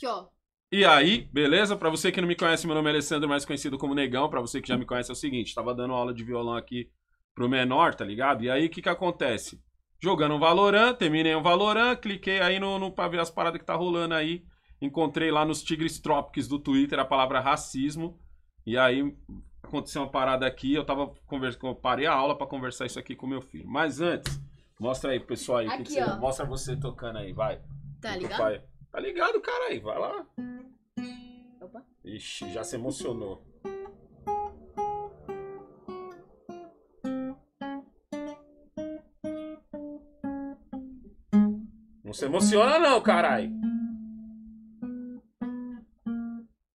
Aqui, ó. E aí, beleza? Para você que não me conhece, meu nome é Alessandro, mais conhecido como Negão. Para você que já me conhece, é o seguinte: tava dando aula de violão aqui pro menor, tá ligado? E aí, o que que acontece? Jogando um Valorant, terminei um Valorant, cliquei aí no, no pra ver as paradas que tá rolando aí. Encontrei lá nos Tigres Tropics do Twitter a palavra racismo. E aí aconteceu uma parada aqui, eu tava conversando, parei a aula para conversar isso aqui com meu filho. Mas antes, mostra aí pro pessoal aí, aqui, que que você, mostra você tocando aí, vai. Tá ligado? Tá ligado, cara aí? Vai lá. Opa. Ixi, já se emocionou. Não se emociona não, carai.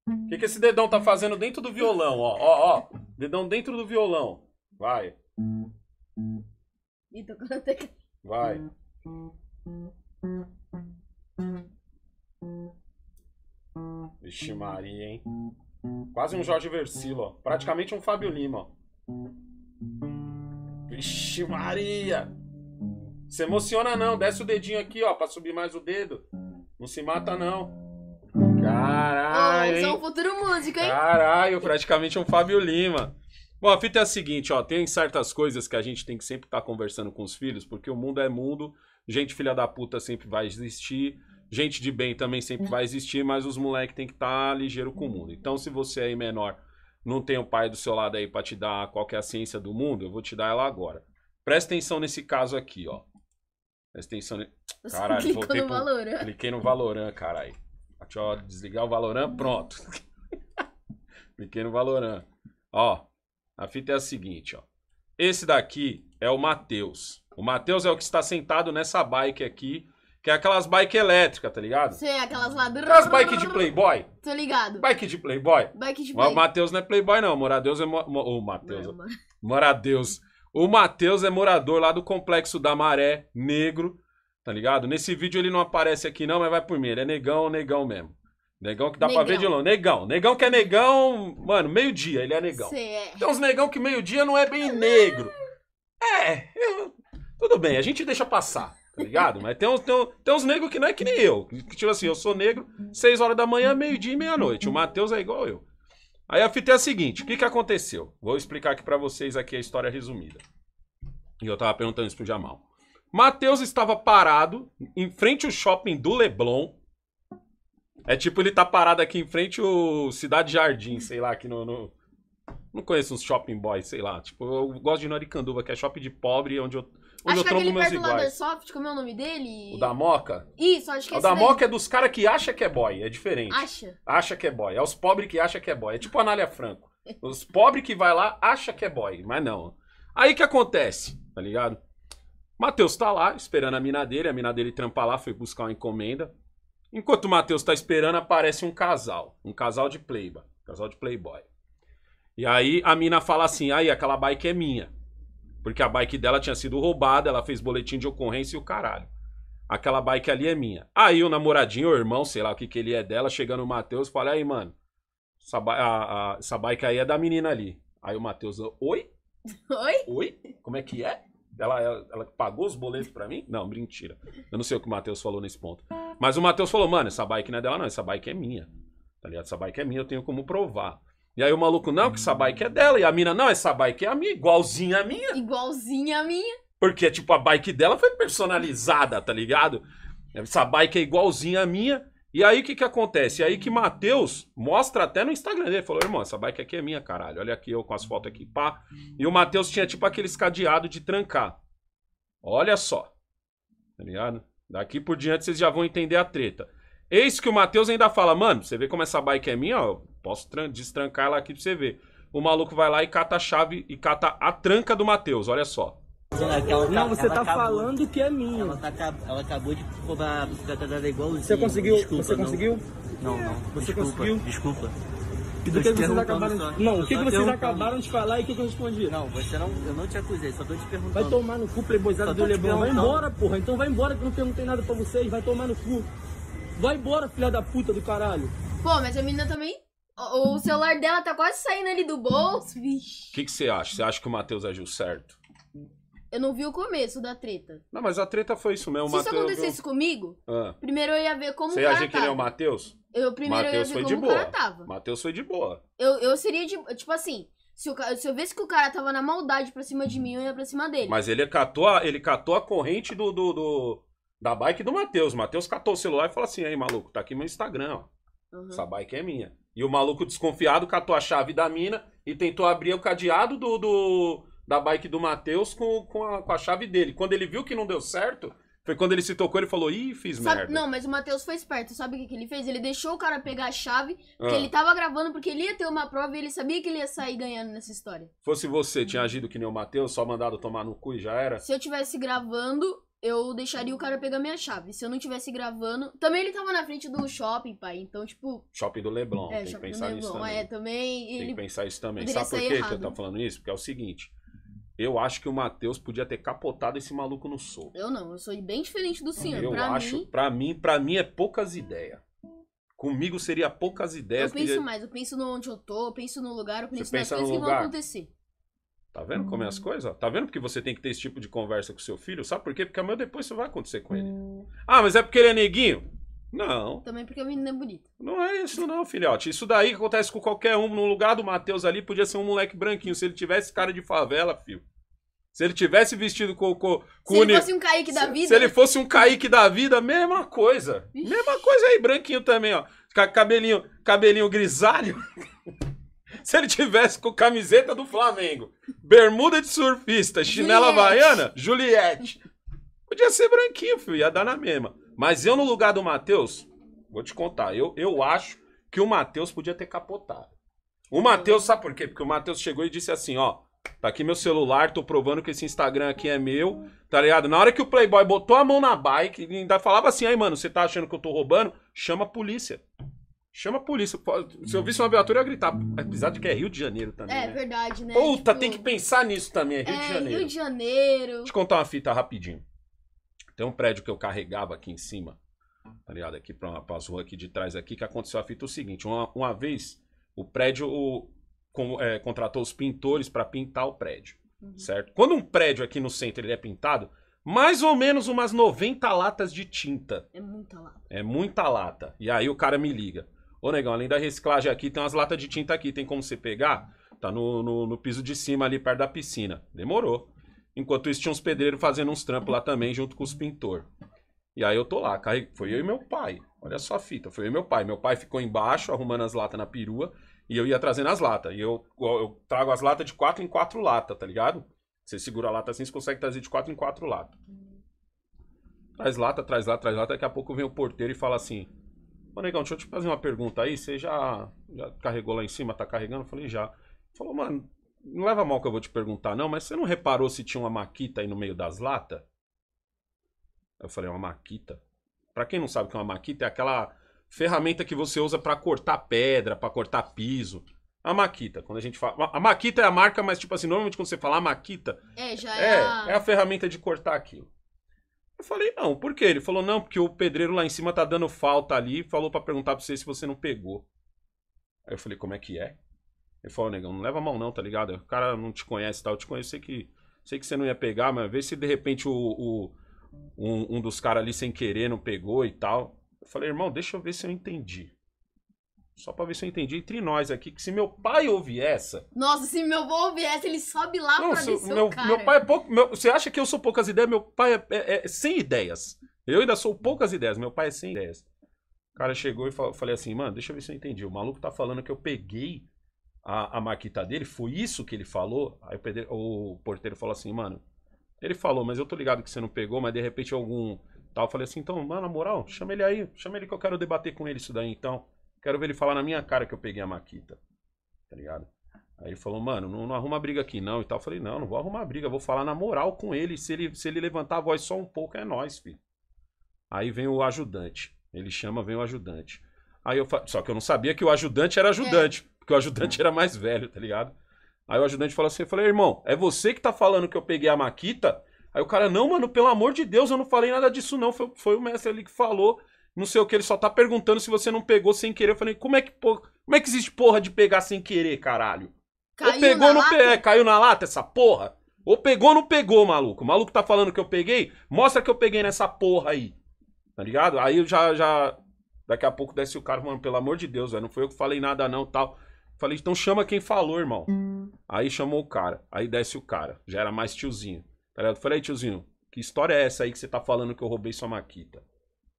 O que, que esse dedão tá fazendo dentro do violão, ó? Ó, ó. Dedão dentro do violão. Vai. Vai. Vixe Maria, hein? Quase um Jorge Versilo, ó. Praticamente um Fábio Lima, ó. Vixe Maria! Se emociona não, desce o dedinho aqui, ó, pra subir mais o dedo. Não se mata não. Caralho! Oh, sou um futuro músico, hein? Caralho, praticamente um Fábio Lima. Bom, a fita é a seguinte, ó, tem certas coisas que a gente tem que sempre estar tá conversando com os filhos, porque o mundo é mundo, gente filha da puta sempre vai existir, gente de bem também sempre é. vai existir, mas os moleques tem que estar tá ligeiro com o mundo. Então, se você aí menor não tem o pai do seu lado aí para te dar qualquer é ciência do mundo, eu vou te dar ela agora. Presta atenção nesse caso aqui, ó. Presta atenção. Ne... Caralho, voltei no pro... Valorant. Cliquei no Valorant, caralho. Deixa eu desligar o Valorant, pronto. Cliquei no Valorant. Ó, a fita é a seguinte, ó. Esse daqui é o Matheus. O Matheus é o que está sentado nessa bike aqui, que é aquelas bike elétrica, tá ligado? Sim, aquelas lá... Aquelas bike de playboy. Tô ligado. Bike de playboy. Bike de playboy. O Matheus não é playboy, não. Moradeus é... Mo... O Matheus... Não, Moradeus. O Matheus é morador lá do Complexo da Maré, negro, tá ligado? Nesse vídeo ele não aparece aqui não, mas vai por mim. Ele é negão, negão mesmo. Negão que dá negão. pra ver de longe. Negão. Negão que é negão, mano, meio-dia ele é negão. Cê é. Tem uns negão que meio-dia não é bem negro. É, eu... tudo bem, a gente deixa passar, tá ligado? Mas tem uns, tem, uns, tem uns negros que não é que nem eu. Tipo assim, eu sou negro, 6 horas da manhã, meio-dia e meia-noite. O Matheus é igual eu. Aí a fita é a seguinte, o que que aconteceu? Vou explicar aqui para vocês aqui a história resumida. E eu tava perguntando isso pro Jamal. Matheus estava parado em frente ao shopping do Leblon, é tipo ele tá parado aqui em frente o Cidade Jardim, sei lá, aqui no... no... Não conheço uns shopping boys, sei lá. Tipo, eu gosto de Noricanduva, que é shopping de pobre, onde eu, onde acho eu é troco meus perto do Soft, como é o nome dele? O da Moca? Isso, acho que é O da daí. Moca é dos caras que acha que é boy, é diferente. Acha? Acha que é boy. É os pobres que acha que é boy. É tipo a Anália Franco. Os pobres que vai lá acha que é boy, mas não. Aí que acontece, tá ligado? Matheus tá lá, esperando a mina dele. A mina dele trampar lá, foi buscar uma encomenda. Enquanto o Matheus tá esperando, aparece um casal. Um casal de playboy. Casal de playboy. E aí a mina fala assim: aí, aquela bike é minha. Porque a bike dela tinha sido roubada, ela fez boletim de ocorrência e o caralho. Aquela bike ali é minha. Aí o namoradinho, o irmão, sei lá o que que ele é dela, chega no Matheus e fala: aí, mano, essa, a, a, essa bike aí é da menina ali. Aí o Matheus, oi? Oi? Oi? Como é que é? Ela, ela, ela pagou os boletos para mim? Não, mentira. Eu não sei o que o Matheus falou nesse ponto. Mas o Matheus falou, mano, essa bike não é dela, não. Essa bike é minha. Tá ligado? Essa bike é minha, eu tenho como provar. E aí o maluco, não, que essa bike é dela. E a mina, não, essa bike é a minha, igualzinha a minha. Igualzinha a minha. Porque, tipo, a bike dela foi personalizada, tá ligado? Essa bike é igualzinha a minha. E aí o que, que acontece? E aí que Matheus mostra até no Instagram dele. Ele falou, irmão, essa bike aqui é minha, caralho. Olha aqui eu com as fotos aqui, pá. E o Matheus tinha tipo aqueles cadeado de trancar. Olha só. Tá ligado? Daqui por diante vocês já vão entender a treta. Eis que o Matheus ainda fala, mano, você vê como essa bike é minha, ó. posso destrancar ela aqui pra você ver. O maluco vai lá e cata a chave e cata a tranca do Matheus, olha só não, você tá acabou, falando que é minha. Ela, tá, ela acabou de roubar a bicicleta dela igualzinho. Você conseguiu? Desculpa, você não. conseguiu? Não, não. Você desculpa, conseguiu? Desculpa. Do que, vocês acabaram... Só. Não, o que, que vocês acabaram de falar e o que, que eu respondi? Não, você não, eu não te acusei, só tô te perguntando. Vai tomar no cu, playboyzado do Lebron. Vai embora, porra. Então vai embora que eu não perguntei nada pra vocês. Vai tomar no cu. Vai embora, filha da puta do caralho. Pô, mas a menina também... O, celular dela tá quase saindo ali do bolso, vixi. O que você acha? Você acha que o Matheus agiu certo? Eu não vi o começo da treta. Não, mas a treta foi isso mesmo. Se Mateus, isso acontecesse comigo, ah. primeiro eu ia ver como Você o cara acha que ele é o Matheus? Eu primeiro Mateus eu ia ver como o cara tava. Matheus foi de boa. Eu, eu seria de. Tipo assim, se, o, se eu visse que o cara tava na maldade pra cima de mim, eu ia pra cima dele. Mas ele catou a, ele catou a corrente do, do, do da bike do Matheus. Matheus catou o celular e falou assim: aí, maluco, tá aqui meu Instagram, ó. Uhum. Essa bike é minha. E o maluco desconfiado catou a chave da mina e tentou abrir o cadeado do, do, da bike do Matheus com, com a, com, a, chave dele. Quando ele viu que não deu certo, foi quando ele se tocou, ele falou, ih, fiz sabe, merda. Não, mas o Matheus foi esperto. Sabe o que, que, ele fez? Ele deixou o cara pegar a chave, porque ah. ele tava gravando, porque ele ia ter uma prova e ele sabia que ele ia sair ganhando nessa história. Fosse você, tinha agido que nem o Matheus, só mandado tomar no cu e já era? Se eu tivesse gravando, eu deixaria o cara pegar minha chave. Se eu não tivesse gravando. Também ele tava na frente do shopping, pai. Então, tipo. Shopping do Leblon. É, tem que pensar nisso também. É, também ele... Tem que pensar isso também. Sabe por que eu tô falando isso? Porque é o seguinte. Eu acho que o Matheus podia ter capotado esse maluco no soco. Eu não, eu sou bem diferente do senhor. Eu pra acho, mim... pra mim, pra mim é poucas ideias. Comigo seria poucas ideias. Eu penso mais, eu penso no onde eu tô, eu penso no lugar, eu penso você nas coisas que lugar. vão acontecer. Tá vendo como é as uhum. coisas? Tá vendo porque você tem que ter esse tipo de conversa com seu filho? Sabe por quê? Porque amanhã depois isso vai acontecer com ele. Hum. Ah, mas é porque ele é neguinho. Não. Também porque o menino é bonito. Não é isso não, filhote. Isso daí que acontece com qualquer um. No lugar do Matheus ali, podia ser um moleque branquinho. Se ele tivesse cara de favela, filho. Se ele tivesse vestido com, com, com Se ele fosse um caíque da vida. Se, ele fosse um caíque da vida, mesma coisa. Ixi. Mesma coisa aí, branquinho também, ó. Cabelinho, cabelinho grisalho. Se ele tivesse com camiseta do Flamengo, bermuda de surfista, chinela Juliette. Juliette. Podia ser branquinho, filho, ia dar na mesma. Mas eu, no lugar do Matheus, vou te contar, eu, eu acho que o Matheus podia ter capotado. O Matheus, sabe por quê? Porque o Matheus chegou e disse assim, ó, tá aqui meu celular, tô provando que esse Instagram aqui é meu, tá ligado? Na hora que o Playboy botou a mão na bike, ainda falava assim, aí, mano, você tá achando que eu tô roubando? Chama a polícia. Chama a polícia. Se eu visse uma viatura, eu ia gritar. Apesar de que é Rio de Janeiro também. É né? verdade, né? Puta, tipo, tem que pensar nisso também. É Rio é, de Janeiro. Rio de Janeiro. Deixa eu contar uma fita rapidinho. Tem um prédio que eu carregava aqui em cima, tá ligado? Aqui para as ruas aqui de trás aqui, que aconteceu a fita o seguinte. Uma, uma vez, o prédio o, com, é, contratou os pintores para pintar o prédio, uhum. certo? Quando um prédio aqui no centro ele é pintado, mais ou menos umas 90 latas de tinta. É muita lata. É muita lata. E aí o cara me liga. Ô, negão, além da reciclagem aqui, tem umas latas de tinta aqui. Tem como você pegar? Tá no, no, no piso de cima ali, perto da piscina. Demorou. Enquanto isso, tinha uns pedreiros fazendo uns trampos lá também, junto com os pintores. E aí eu tô lá, foi eu e meu pai. Olha só a fita, foi eu e meu pai. Meu pai ficou embaixo, arrumando as latas na perua, e eu ia trazendo as latas. E eu, eu trago as latas de quatro em quatro latas, tá ligado? Você segura a lata assim, você consegue trazer de quatro em quatro latas. Traz lata, traz lata, traz lata. Daqui a pouco vem o porteiro e fala assim: Ô negão, deixa eu te fazer uma pergunta aí. Você já, já carregou lá em cima, tá carregando? Eu falei: Já. Falou, mano, não leva mal que eu vou te perguntar, não, mas você não reparou se tinha uma maquita aí no meio das latas? Eu falei, uma maquita? Pra quem não sabe o que é uma maquita, é aquela ferramenta que você usa para cortar pedra, para cortar piso. A Maquita, quando a gente fala. A Maquita é a marca, mas, tipo assim, normalmente quando você fala a Maquita. É, já é. É a, é a ferramenta de cortar aquilo. Eu falei, não, por quê? Ele falou, não, porque o pedreiro lá em cima tá dando falta ali, falou para perguntar pra você se você não pegou. Aí eu falei, como é que é? Ele falou, negão, não leva a mão não, tá ligado? O cara não te conhece tá? Eu te conheço, sei que, sei que você não ia pegar, mas vê se de repente o, o um, um, dos caras ali sem querer não pegou e tal. Eu falei, irmão, deixa eu ver se eu entendi. Só pra ver se eu entendi entre nós aqui, que se meu pai ouvir essa. Nossa, se meu avô ouvir essa, ele sobe lá não, pra se, ver meu, meu pai é pouco. Meu, você acha que eu sou poucas ideias? Meu pai é, é, é, sem ideias. Eu ainda sou poucas ideias, meu pai é sem ideias. O cara chegou e falou, falei assim, mano, deixa eu ver se eu entendi. O maluco tá falando que eu peguei a, a maquita dele, foi isso que ele falou? Aí o, pedreiro, o porteiro falou assim, mano, ele falou, mas eu tô ligado que você não pegou, mas de repente algum tal. Eu falei assim, então, mano, na moral, chama ele aí, chama ele que eu quero debater com ele isso daí, então. Quero ver ele falar na minha cara que eu peguei a Maquita. Tá ligado? Aí ele falou, mano, não, não arruma briga aqui não e tal. Eu falei, não, não vou arrumar briga, vou falar na moral com ele. Se ele, se ele levantar a voz só um pouco, é nós, filho. Aí vem o ajudante. Ele chama, vem o ajudante. Aí eu fa... Só que eu não sabia que o ajudante era ajudante. É. Porque o ajudante era mais velho, tá ligado? Aí o ajudante falou assim: eu falei, irmão, é você que tá falando que eu peguei a Maquita? Aí o cara, não, mano, pelo amor de Deus, eu não falei nada disso, não. Foi, foi o mestre ali que falou, não sei o que, ele só tá perguntando se você não pegou sem querer. Eu falei, como é que, porra, como é que existe porra de pegar sem querer, caralho? Caiu ou pegou, não pegou, É, caiu na lata essa porra? Ou pegou, não pegou, maluco? O maluco tá falando que eu peguei? Mostra que eu peguei nessa porra aí. Tá ligado? Aí eu já, já. Daqui a pouco desce o cara, mano, pelo amor de Deus, velho, não foi eu que falei nada, não, tal. Falei, então chama quem falou, irmão. Hum. Aí chamou o cara, aí desce o cara, já era mais tiozinho. Tá Falei, tiozinho, que história é essa aí que você tá falando que eu roubei sua maquita?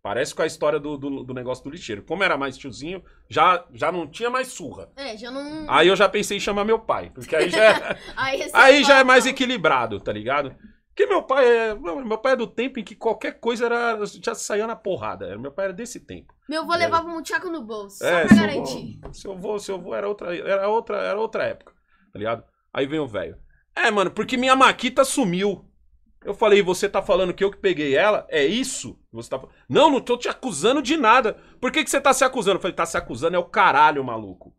Parece com a história do, do, do, negócio do lixeiro. Como era mais tiozinho, já, já não tinha mais surra. É, já não. Aí eu já pensei em chamar meu pai, porque aí já é aí, aí já é mais tá- equilibrado, tá ligado? Porque meu pai é. Meu pai é do tempo em que qualquer coisa era. já saía na porrada. Meu pai era desse tempo. Meu avô é. levava um tchaco no bolso, só é, pra garantir. Avô, seu avô, seu avô era outra, era outra, era outra época, tá ligado? Aí vem o velho. É, mano, porque minha Maquita sumiu. Eu falei, você tá falando que eu que peguei ela? É isso? Você tá Não, não tô te acusando de nada. Por que, que você tá se acusando? Eu falei, tá se acusando é o caralho, maluco.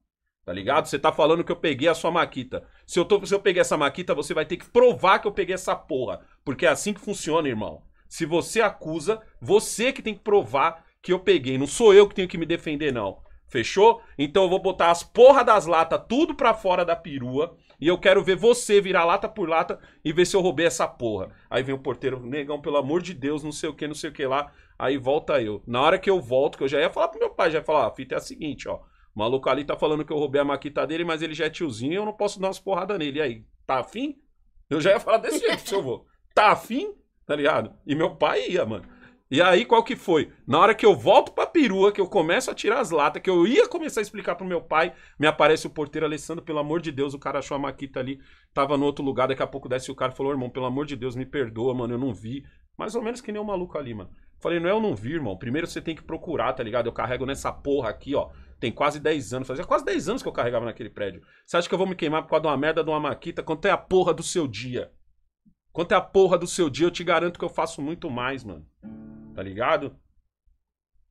Tá ligado? Você tá falando que eu peguei a sua maquita. Se eu, tô, se eu peguei essa maquita, você vai ter que provar que eu peguei essa porra. Porque é assim que funciona, irmão. Se você acusa, você que tem que provar que eu peguei. Não sou eu que tenho que me defender, não. Fechou? Então eu vou botar as porra das latas tudo pra fora da perua. E eu quero ver você virar lata por lata e ver se eu roubei essa porra. Aí vem o porteiro, negão, pelo amor de Deus, não sei o que, não sei o que lá. Aí volta eu. Na hora que eu volto, que eu já ia falar pro meu pai, já ia falar, ah, a fita é a seguinte, ó. O maluco ali tá falando que eu roubei a maquita dele, mas ele já é tiozinho e eu não posso dar umas porradas nele. E aí, tá afim? Eu já ia falar desse jeito, seu avô. Tá afim? Tá ligado? E meu pai ia, mano. E aí, qual que foi? Na hora que eu volto pra perua, que eu começo a tirar as latas, que eu ia começar a explicar pro meu pai, me aparece o porteiro Alessandro, pelo amor de Deus, o cara achou a Maquita ali, tava no outro lugar, daqui a pouco desce o cara e falou, irmão, pelo amor de Deus, me perdoa, mano, eu não vi. Mais ou menos que nem um maluco ali, mano. Falei, não é eu não vi, irmão. Primeiro você tem que procurar, tá ligado? Eu carrego nessa porra aqui, ó tem quase 10 anos. Fazia quase 10 anos que eu carregava naquele prédio. Você acha que eu vou me queimar por causa de uma merda de uma maquita? Quanto é a porra do seu dia? Quanto é a porra do seu dia? Eu te garanto que eu faço muito mais, mano. Tá ligado?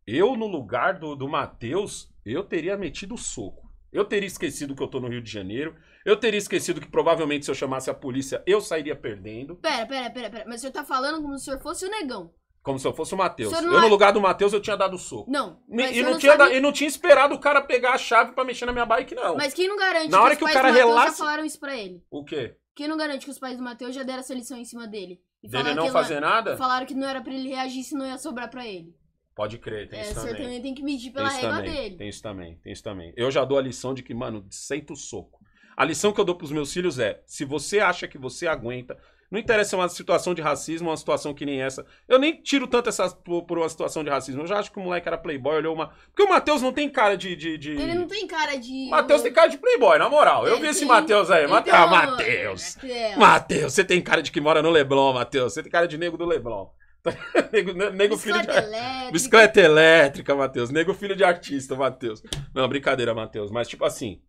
Eu, no lugar do, do Matheus, eu teria metido o soco. Eu teria esquecido que eu tô no Rio de Janeiro. Eu teria esquecido que provavelmente se eu chamasse a polícia, eu sairia perdendo. Pera, pera, pera, pera. Mas o senhor tá falando como se o senhor fosse o negão. Como se eu fosse o Matheus. Eu, no é- lugar do Matheus, eu tinha dado soco. Não. E não, não tinha sabe... da... não tinha esperado o cara pegar a chave para mexer na minha bike, não. Mas quem não garante na hora que, que o cara relaxa... já falaram isso pra ele? O quê? Quem não garante que os pais do Matheus já deram essa lição em cima dele? E dele não fazer não... nada? Falaram que não era para ele reagir se não ia sobrar para ele. Pode crer, tem é, isso também. também tem que medir pela regra dele. Tem isso também, tem isso também. Eu já dou a lição de que, mano, senta o soco. A lição que eu dou pros meus filhos é: se você acha que você aguenta, não interessa se é uma situação de racismo, uma situação que nem essa. Eu nem tiro tanto essa por, por uma situação de racismo. Eu já acho que o moleque era playboy, olhou uma. Porque o Matheus não tem cara de. de, de... Ele não tem cara de. Matheus tem cara de playboy, na moral. Eu é, vi esse Matheus aí. Então, ah, Matheus. Ah, Matheus! Matheus, você tem cara de que mora no Leblon, Matheus. Você tem cara de nego do Leblon. nego, nego filho de elétrica. Bicicleta elétrica, Matheus. Nego filho de artista, Matheus. Não, brincadeira, Matheus. Mas, tipo assim,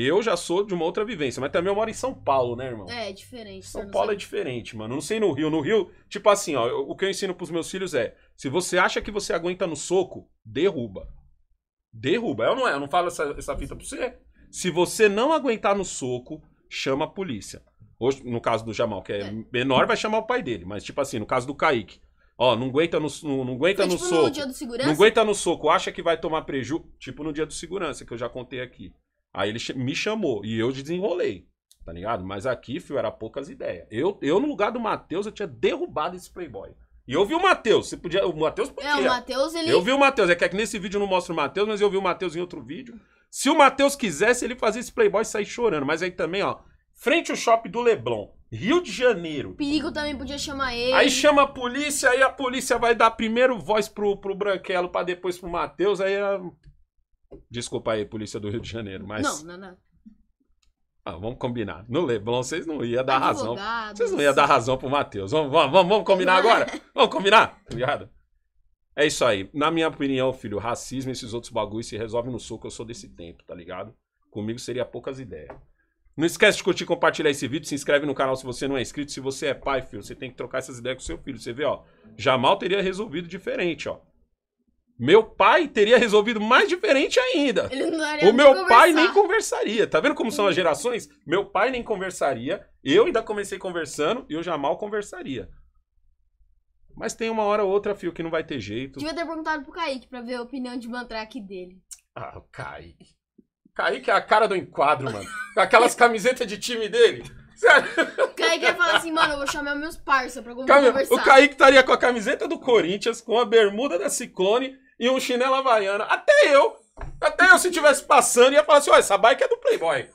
eu já sou de uma outra vivência, mas também eu moro em São Paulo, né, irmão? É, é diferente. São Paulo é diferente, mano. Não sei no Rio. No Rio, tipo assim, ó, o que eu ensino pros meus filhos é: se você acha que você aguenta no soco, derruba. Derruba. Eu não é, eu não falo essa, essa fita pra você. Se você não aguentar no soco, chama a polícia. Hoje, no caso do Jamal, que é, é. menor, vai chamar o pai dele. Mas, tipo assim, no caso do Kaique. Ó, não aguenta no, não, não aguenta Foi, no tipo, soco. No dia do segurança? Não aguenta no soco, acha que vai tomar preju. Tipo no dia do segurança, que eu já contei aqui. Aí ele me chamou e eu desenrolei, tá ligado? Mas aqui, fio, era poucas ideias. Eu, eu no lugar do Matheus, eu tinha derrubado esse Playboy. E eu vi o Matheus, você podia. O Matheus podia. É, o Matheus, ele. Eu vi o Matheus. É que, é que nesse vídeo eu não mostro o Matheus, mas eu vi o Matheus em outro vídeo. Se o Matheus quisesse, ele fazia esse Playboy sair chorando. Mas aí também, ó, frente ao shopping do Leblon. Rio de Janeiro. Perigo também podia chamar ele. Aí chama a polícia, aí a polícia vai dar primeiro voz pro, pro Branquelo, pra depois pro Matheus, aí a é Desculpa aí, polícia do Rio de Janeiro, mas. Não, não, não. Ah, vamos combinar. No Leblon, vocês não iam dar razão. Vocês não iam dar razão pro Matheus. Vamos, vamos, vamos combinar é. agora? Vamos combinar? Obrigado. Tá é isso aí. Na minha opinião, filho, racismo e esses outros bagulhos se resolve no soco. Eu sou desse tempo, tá ligado? Comigo seria poucas ideias. Não esquece de curtir, compartilhar esse vídeo, se inscreve no canal se você não é inscrito. Se você é pai, filho, você tem que trocar essas ideias com seu filho. Você vê, ó, Jamal teria resolvido diferente, ó. Meu pai teria resolvido mais diferente ainda. o meu pai nem conversaria. Tá vendo como são as hum. gerações? Meu pai nem conversaria. Eu ainda comecei conversando e eu já mal conversaria. Mas tem uma hora ou outra, fio, que não vai ter jeito. Devia ter perguntado pro Kaique pra ver a opinião de aqui dele. Ah, o Kaique. Kaique é a cara do enquadro, mano. Aquelas camisetas de time dele. Sério. O Kaique ia falar assim, mano, eu vou chamar meus parceiros pra conversar. O Kaique estaria com a camiseta do Corinthians, com a bermuda da Ciclone e um chinelo havaiana. Até eu, até eu se tivesse passando ia falar assim, ó, essa bike é do Playboy.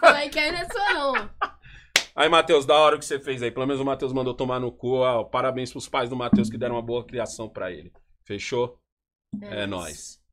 bike aí não é sua não. Aí, Matheus, da hora o que você fez aí. Pelo menos o Matheus mandou tomar no cu. Ó, parabéns pros pais do Matheus que deram uma boa criação para ele. Fechou? É, é nóis.